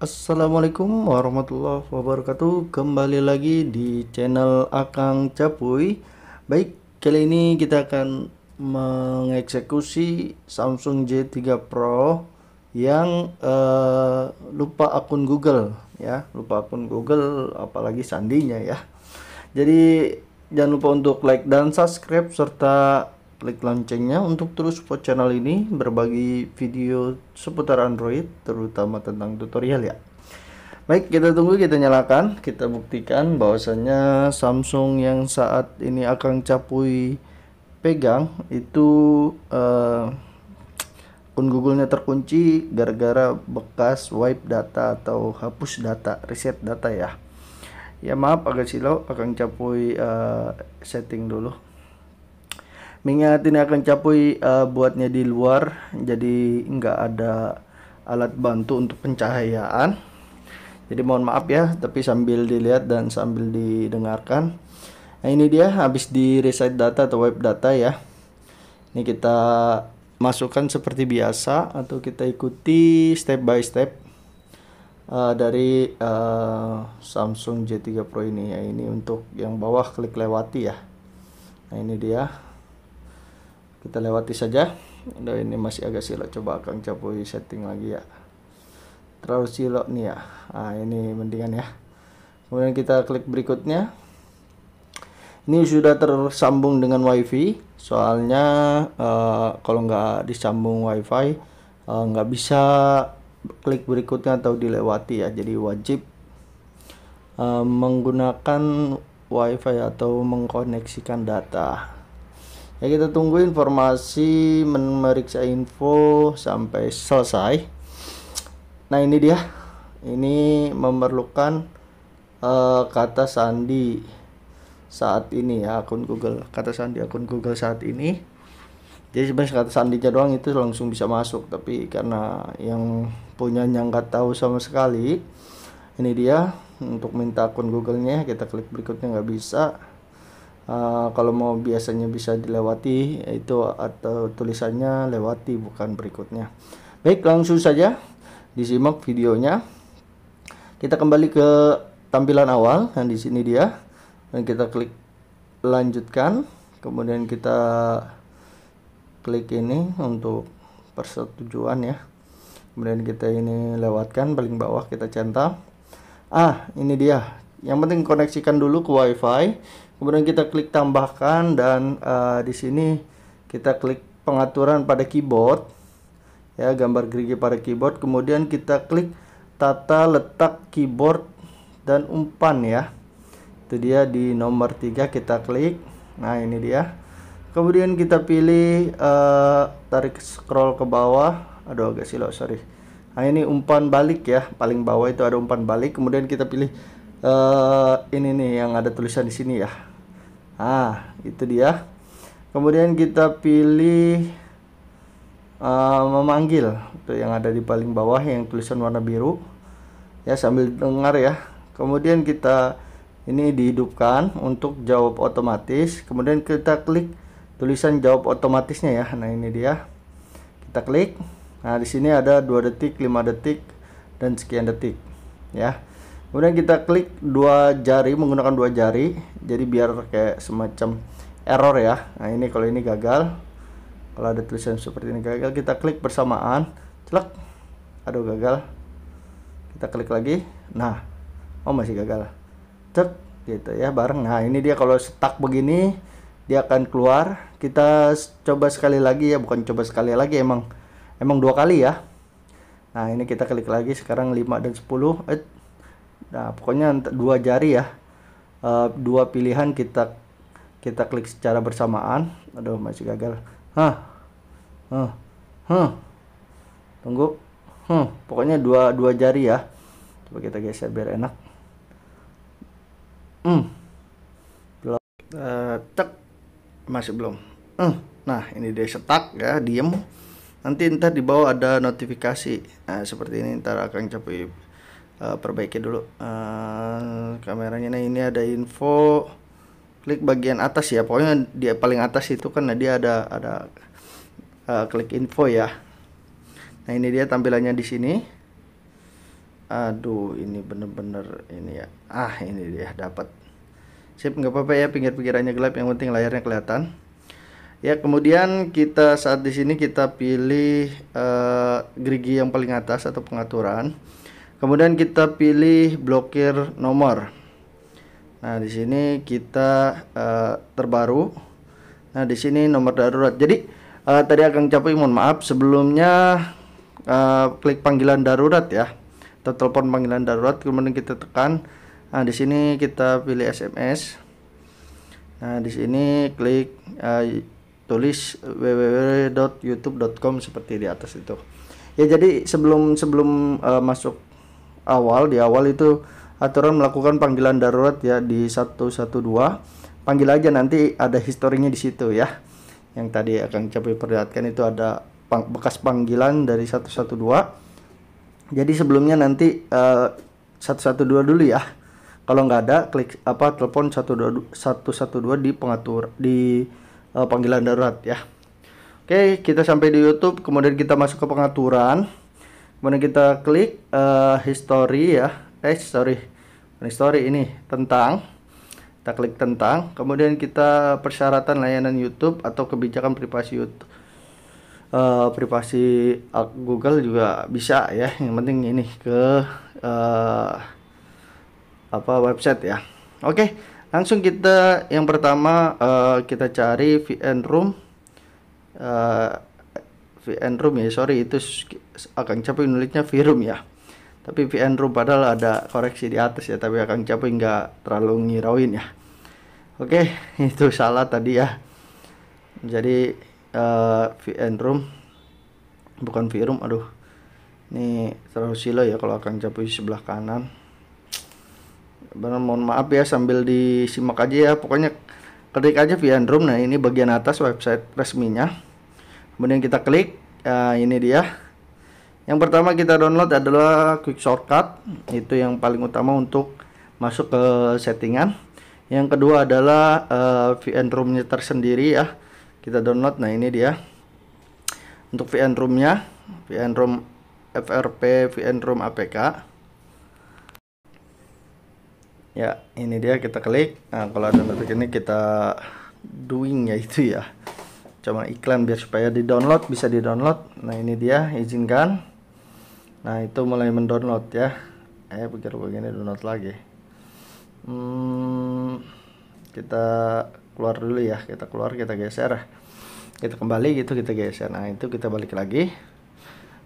Assalamualaikum warahmatullahi wabarakatuh Kembali lagi di channel Akang Capuy Baik, kali ini kita akan mengeksekusi Samsung J3 Pro Yang uh, lupa akun Google ya Lupa akun Google apalagi sandinya ya Jadi jangan lupa untuk like dan subscribe Serta klik loncengnya untuk terus support channel ini berbagi video seputar Android terutama tentang tutorial ya baik kita tunggu kita nyalakan kita buktikan bahwasannya Samsung yang saat ini akan capui pegang itu uh, Google-nya terkunci gara-gara bekas wipe data atau hapus data reset data ya ya maaf agak silau akan capui uh, setting dulu mengingat ini akan capui uh, buatnya di luar jadi nggak ada alat bantu untuk pencahayaan jadi mohon maaf ya tapi sambil dilihat dan sambil didengarkan nah ini dia habis di reset data atau web data ya ini kita masukkan seperti biasa atau kita ikuti step by step uh, dari uh, Samsung J3 Pro ini ya ini untuk yang bawah klik lewati ya nah ini dia kita lewati saja ini masih agak silok coba akan Capui setting lagi ya terlalu silok nih ya nah, ini mendingan ya kemudian kita klik berikutnya ini sudah tersambung dengan wifi soalnya uh, kalau nggak disambung wifi uh, nggak bisa klik berikutnya atau dilewati ya jadi wajib uh, menggunakan wifi atau mengkoneksikan data ya kita tunggu informasi memeriksa info sampai selesai nah ini dia ini memerlukan uh, kata sandi saat ini ya akun Google kata sandi akun Google saat ini jadi sebenarnya kata sandinya doang itu langsung bisa masuk tapi karena yang punya nggak tahu sama sekali ini dia untuk minta akun Google-nya kita klik berikutnya nggak bisa Eh, kalau mau biasanya bisa dilewati itu atau tulisannya lewati bukan berikutnya. Baik, langsung saja disimak videonya. Kita kembali ke tampilan awal yang di sini dia. Dan kita klik lanjutkan, kemudian kita klik ini untuk persetujuan ya. Kemudian kita ini lewatkan paling bawah kita centang. Ah, ini dia. Yang penting koneksikan dulu ke WiFi kemudian kita klik tambahkan dan uh, di sini kita klik pengaturan pada keyboard ya gambar gerigi pada keyboard kemudian kita klik tata letak keyboard dan umpan ya itu dia di nomor 3 kita klik nah ini dia kemudian kita pilih uh, tarik scroll ke bawah aduh agak silau sorry nah ini umpan balik ya paling bawah itu ada umpan balik kemudian kita pilih uh, ini nih yang ada tulisan di sini ya ah itu dia kemudian kita pilih uh, memanggil itu yang ada di paling bawah yang tulisan warna biru ya sambil dengar ya kemudian kita ini dihidupkan untuk jawab otomatis kemudian kita klik tulisan jawab otomatisnya ya nah ini dia kita klik nah di sini ada 2 detik 5 detik dan sekian detik ya kemudian kita klik dua jari menggunakan dua jari jadi biar kayak semacam error ya nah ini kalau ini gagal kalau ada tulisan seperti ini gagal kita klik bersamaan celak aduh gagal kita klik lagi nah oh masih gagal cek gitu ya bareng nah ini dia kalau stuck begini dia akan keluar kita coba sekali lagi ya bukan coba sekali lagi emang emang dua kali ya nah ini kita klik lagi sekarang 5 dan 10 eh, nah pokoknya dua jari ya eh, dua pilihan kita kita klik secara bersamaan aduh masih gagal hah hah hah tunggu hah pokoknya dua dua jari ya coba kita geser biar enak hmm belum uh, eh, cek masih belum hmm. nah ini dia setak ya diem nanti ntar di bawah ada notifikasi nah seperti ini ntar akan capai Eh, perbaiki dulu uh, kameranya nah ini ada info klik bagian atas ya pokoknya dia paling atas itu kan nah dia ada ada uh, klik info ya nah ini dia tampilannya di sini aduh ini bener-bener ini ya ah ini dia dapat sip nggak apa-apa ya pinggir-pinggirannya gelap yang penting layarnya kelihatan ya kemudian kita saat di sini kita pilih uh, gerigi yang paling atas atau pengaturan kemudian kita pilih blokir nomor nah di sini kita uh, terbaru nah di sini nomor darurat jadi uh, tadi akan capai mohon maaf sebelumnya uh, klik panggilan darurat ya atau telepon panggilan darurat kemudian kita tekan nah di sini kita pilih SMS nah di sini klik uh, tulis www.youtube.com seperti di atas itu ya jadi sebelum sebelum uh, masuk awal di awal itu aturan melakukan panggilan darurat ya di 112 panggil aja nanti ada historinya di situ ya yang tadi akan capai perlihatkan itu ada pang bekas panggilan dari 112 jadi sebelumnya nanti uh, eh, 112 dulu ya kalau nggak ada klik apa telepon 112 112 di pengatur di uh, panggilan darurat ya Oke, kita sampai di YouTube, kemudian kita masuk ke pengaturan kemudian kita klik uh, history ya eh sorry history ini tentang kita klik tentang kemudian kita persyaratan layanan YouTube atau kebijakan privasi YouTube uh, privasi Google juga bisa ya yang penting ini ke uh, apa website ya oke okay, langsung kita yang pertama uh, kita cari VN Room uh, VN Room ya sorry itu akan capai nulisnya Virum ya tapi VN Room padahal ada koreksi di atas ya tapi akan capai nggak terlalu ngirauin ya oke itu salah tadi ya jadi uh, eh, VN Room bukan Virum aduh ini terlalu silo ya kalau akan capai sebelah kanan benar mohon maaf ya sambil disimak aja ya pokoknya ketik aja VN room nah ini bagian atas website resminya kemudian kita klik uh, ini dia yang pertama kita download adalah quick shortcut itu yang paling utama untuk masuk ke settingan yang kedua adalah uh, eh, VN roomnya tersendiri ya kita download nah ini dia untuk VN roomnya VN room FRP VN room APK ya ini dia kita klik nah kalau ada notif ini kita doing ya itu ya coba iklan biar supaya di download bisa di download nah ini dia izinkan nah itu mulai mendownload ya eh pikir begini download lagi hmm, kita keluar dulu ya kita keluar kita geser kita kembali gitu kita geser nah itu kita balik lagi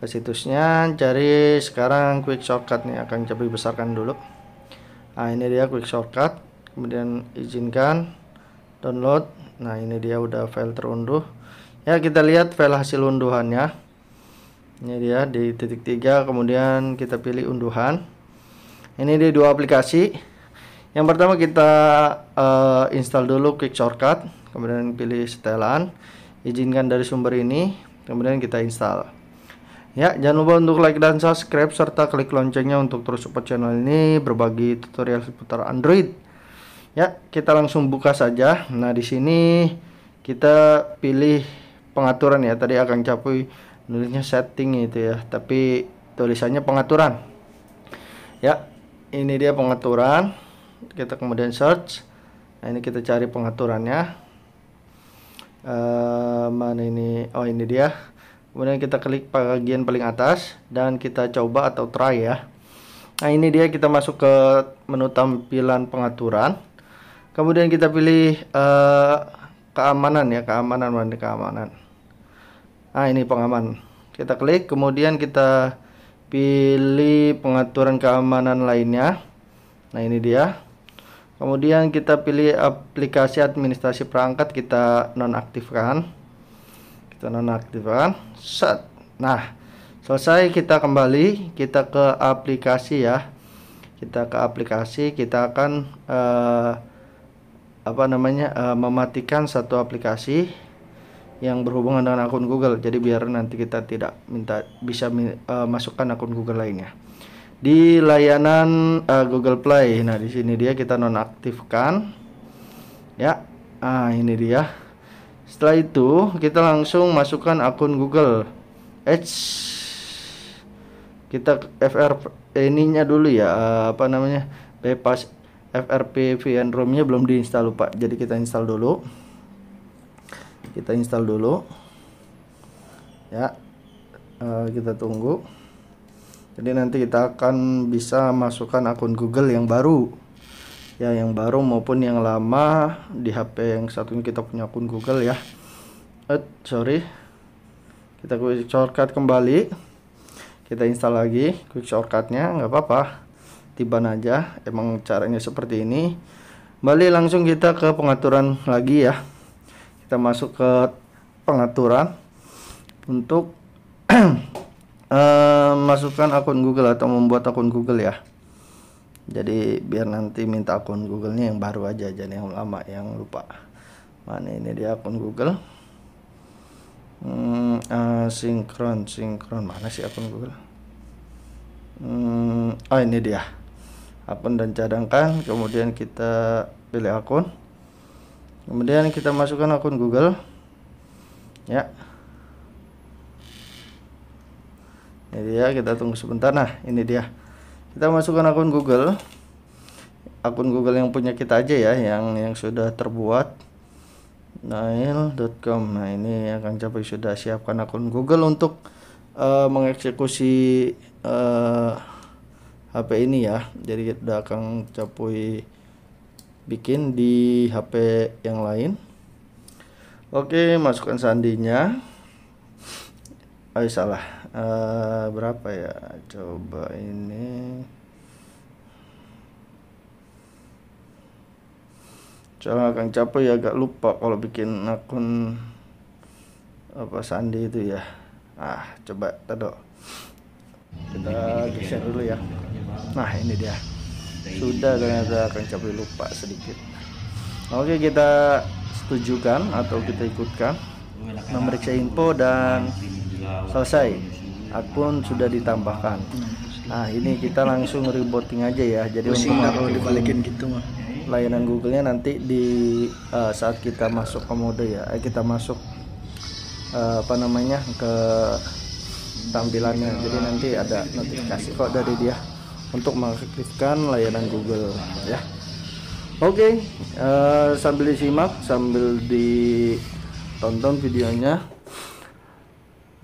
ke situsnya cari sekarang quick shortcut nih akan coba besarkan dulu nah ini dia quick shortcut kemudian izinkan download nah ini dia udah file terunduh ya kita lihat file hasil unduhannya ini dia di titik tiga kemudian kita pilih unduhan ini di dua aplikasi yang pertama kita uh, install dulu quick shortcut kemudian pilih setelan izinkan dari sumber ini kemudian kita install ya jangan lupa untuk like dan subscribe serta klik loncengnya untuk terus support channel ini berbagi tutorial seputar Android Ya, kita langsung buka saja. Nah, di sini kita pilih pengaturan ya. Tadi akan capui nulisnya setting itu ya, tapi tulisannya pengaturan. Ya, ini dia pengaturan. Kita kemudian search. Nah, ini kita cari pengaturannya. e, mana ini? Oh, ini dia. Kemudian kita klik bagian paling atas dan kita coba atau try ya. Nah, ini dia kita masuk ke menu tampilan pengaturan kemudian kita pilih uh, keamanan ya keamanan mana keamanan ah ini pengaman kita klik kemudian kita pilih pengaturan keamanan lainnya nah ini dia kemudian kita pilih aplikasi administrasi perangkat kita nonaktifkan kita nonaktifkan set nah selesai kita kembali kita ke aplikasi ya kita ke aplikasi kita akan uh, apa namanya uh, mematikan satu aplikasi yang berhubungan dengan akun Google. Jadi biar nanti kita tidak minta bisa uh, masukkan akun Google lainnya. Di layanan uh, Google Play. Nah, di sini dia kita nonaktifkan. Ya. Ah, ini dia. Setelah itu, kita langsung masukkan akun Google. Edge kita FR ininya dulu ya, apa namanya? Bebas FRP VN ROM nya belum diinstal lupa jadi kita install dulu kita install dulu ya uh, kita tunggu jadi nanti kita akan bisa masukkan akun Google yang baru ya yang baru maupun yang lama di HP yang satunya kita punya akun Google ya eh sorry kita quick shortcut kembali kita install lagi quick shortcutnya nggak apa-apa tiban aja emang caranya seperti ini balik langsung kita ke pengaturan lagi ya kita masuk ke pengaturan untuk eh, masukkan akun Google atau membuat akun Google ya jadi biar nanti minta akun Google Googlenya yang baru aja jangan yang lama yang lupa mana ini dia akun Google hmm, uh, sinkron sinkron mana sih akun Google hmm, oh ini dia akun dan cadangkan kemudian kita pilih akun kemudian kita masukkan akun Google ya ini dia kita tunggu sebentar nah ini dia kita masukkan akun Google akun Google yang punya kita aja ya yang yang sudah terbuat nail.com nah ini akan capai sudah siapkan akun Google untuk uh, mengeksekusi uh, HP ini ya jadi udah akan capui bikin di HP yang lain Oke masukkan sandinya Oh salah uh, berapa ya coba ini Coba Kang ya agak lupa kalau bikin akun apa sandi itu ya ah coba tado kita geser dulu ya nah ini dia sudah ternyata akan capai lupa sedikit oke kita setujukan atau kita ikutkan memeriksa info dan selesai akun sudah ditambahkan nah ini kita langsung rebooting aja ya jadi Pusing untuk kalau dibalikin gitu mah layanan Google-nya nanti di uh, saat kita masuk ke mode ya eh, kita masuk uh, apa namanya ke tampilannya jadi nanti ada notifikasi kok dari dia untuk mengaktifkan layanan Google ya oke okay, uh, eh, sambil disimak sambil ditonton videonya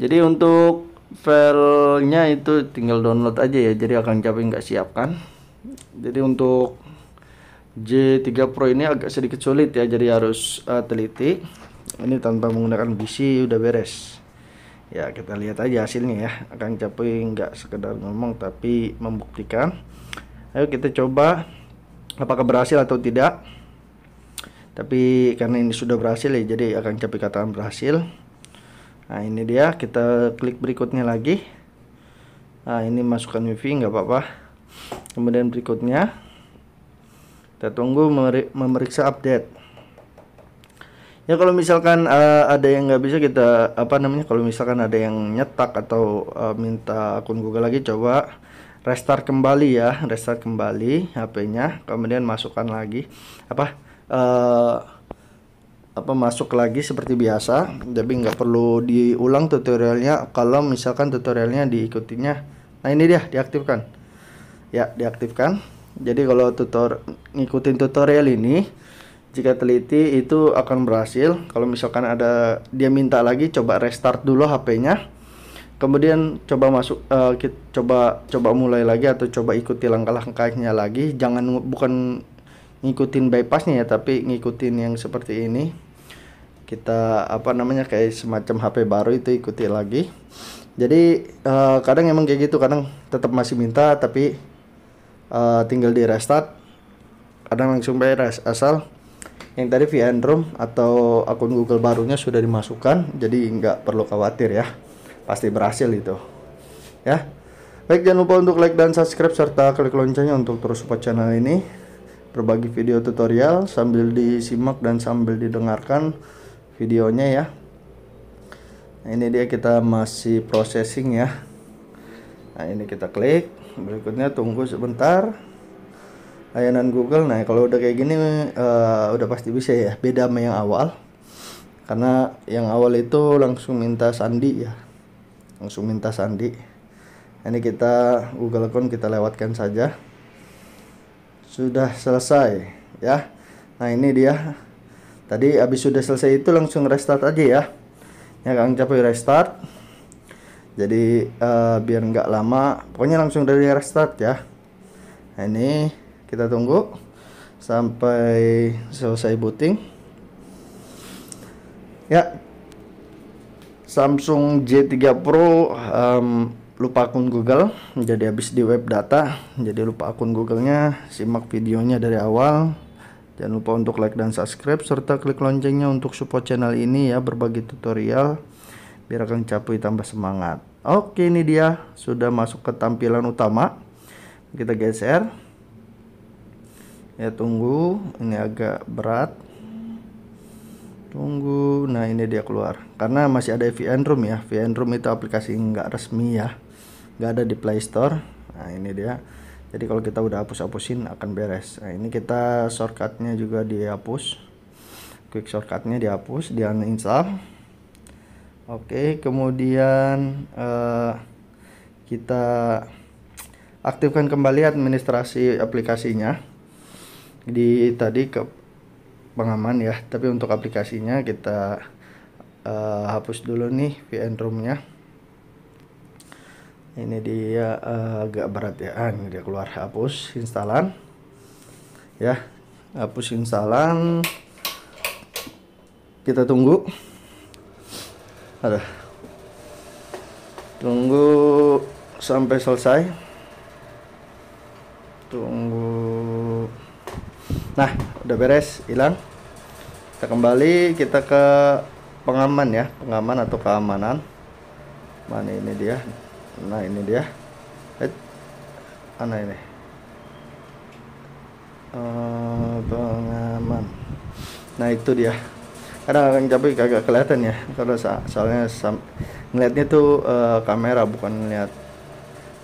jadi untuk filenya itu tinggal download aja ya jadi akan capek nggak siapkan jadi untuk J3 Pro ini agak sedikit sulit ya jadi harus uh, teliti ini tanpa menggunakan PC udah beres ya kita lihat aja hasilnya ya akan capek nggak sekedar ngomong tapi membuktikan ayo kita coba apakah berhasil atau tidak tapi karena ini sudah berhasil ya jadi akan capek katakan berhasil nah ini dia kita klik berikutnya lagi nah ini masukkan wifi nggak apa-apa kemudian berikutnya kita tunggu memeriksa update ya kalau misalkan uh, ada yang nggak bisa kita apa namanya kalau misalkan ada yang nyetak atau uh, minta akun Google lagi coba restart kembali ya restart kembali HP-nya kemudian masukkan lagi apa uh, apa masuk lagi seperti biasa jadi nggak perlu diulang tutorialnya kalau misalkan tutorialnya diikutinya nah ini dia diaktifkan ya diaktifkan jadi kalau tutor ngikutin tutorial ini jika teliti itu akan berhasil kalau misalkan ada dia minta lagi coba restart dulu HP-nya kemudian coba masuk uh, eh, kita, coba coba mulai lagi atau coba ikuti langkah-langkahnya lagi jangan bukan ngikutin bypassnya ya tapi ngikutin yang seperti ini kita apa namanya kayak semacam HP baru itu ikuti lagi jadi uh, kadang emang kayak gitu kadang tetap masih minta tapi uh, tinggal di restart kadang langsung beres asal yang tadi VN Room atau akun Google barunya sudah dimasukkan jadi nggak perlu khawatir ya pasti berhasil itu ya baik jangan lupa untuk like dan subscribe serta klik loncengnya untuk terus support channel ini berbagi video tutorial sambil disimak dan sambil didengarkan videonya ya nah, ini dia kita masih processing ya nah ini kita klik berikutnya tunggu sebentar layanan Google nah kalau udah kayak gini uh, udah pasti bisa ya beda sama yang awal karena yang awal itu langsung minta sandi ya langsung minta sandi ini kita Google account kita lewatkan saja sudah selesai ya nah ini dia tadi habis sudah selesai itu langsung restart aja ya ya Kang capai restart jadi uh, biar nggak lama pokoknya langsung dari restart ya nah, ini kita tunggu sampai selesai booting ya Samsung J3 Pro um, lupa akun Google jadi habis di web data jadi lupa akun Googlenya simak videonya dari awal jangan lupa untuk like dan subscribe serta klik loncengnya untuk support channel ini ya berbagi tutorial biar akan Capui tambah semangat oke ini dia sudah masuk ke tampilan utama kita geser ya tunggu ini agak berat tunggu nah ini dia keluar karena masih ada VN Room ya VN Room itu aplikasi nggak resmi ya nggak ada di Play Store nah ini dia jadi kalau kita udah hapus-hapusin akan beres nah ini kita shortcutnya juga dihapus quick shortcutnya dihapus di uninstall oke kemudian uh, kita aktifkan kembali administrasi aplikasinya di tadi ke pengaman ya tapi untuk aplikasinya kita uh, hapus dulu nih VN roomnya ini dia uh, agak berat ya ah, ini dia keluar hapus instalan ya hapus instalan kita tunggu ada tunggu sampai selesai udah beres hilang kita kembali kita ke pengaman ya pengaman atau keamanan mana ini dia nah ini dia eh mana ini uh, pengaman nah itu dia karena akan capek kagak kelihatan ya kalau so soalnya ngelihatnya tuh uh, kamera bukan ngelihat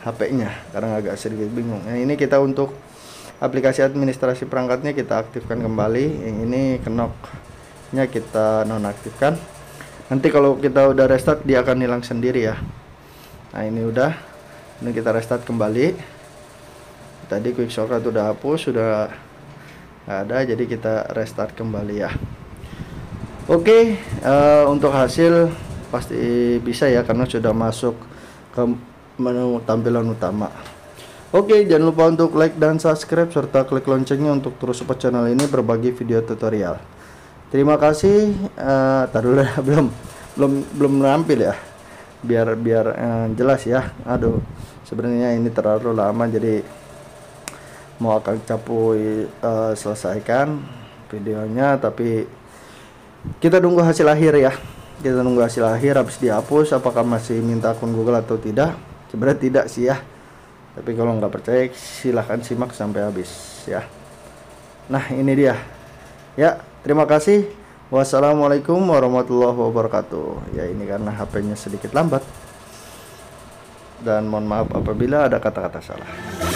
HP-nya karena agak sedikit bingung nah, ini kita untuk aplikasi administrasi perangkatnya kita aktifkan kembali yang ini kenoknya kita nonaktifkan nanti kalau kita udah restart dia akan hilang sendiri ya nah ini udah ini kita restart kembali tadi quick shortcut udah hapus sudah ada jadi kita restart kembali ya oke okay, uh, eh, untuk hasil pasti bisa ya karena sudah masuk ke menu tampilan utama Oke, jangan lupa untuk like dan subscribe serta klik loncengnya untuk terus support channel ini berbagi video tutorial. Terima kasih. Uh, dulu ya, belum belum belum nampil ya. Biar biar uh, jelas ya. Aduh, sebenarnya ini terlalu lama jadi mau akan capui uh, selesaikan videonya tapi kita tunggu hasil akhir ya. Kita tunggu hasil akhir habis dihapus apakah masih minta akun Google atau tidak. Sebenarnya tidak sih ya tapi kalau nggak percaya silahkan simak sampai habis ya nah ini dia ya terima kasih wassalamualaikum warahmatullahi wabarakatuh ya ini karena HP-nya sedikit lambat dan mohon maaf apabila ada kata-kata salah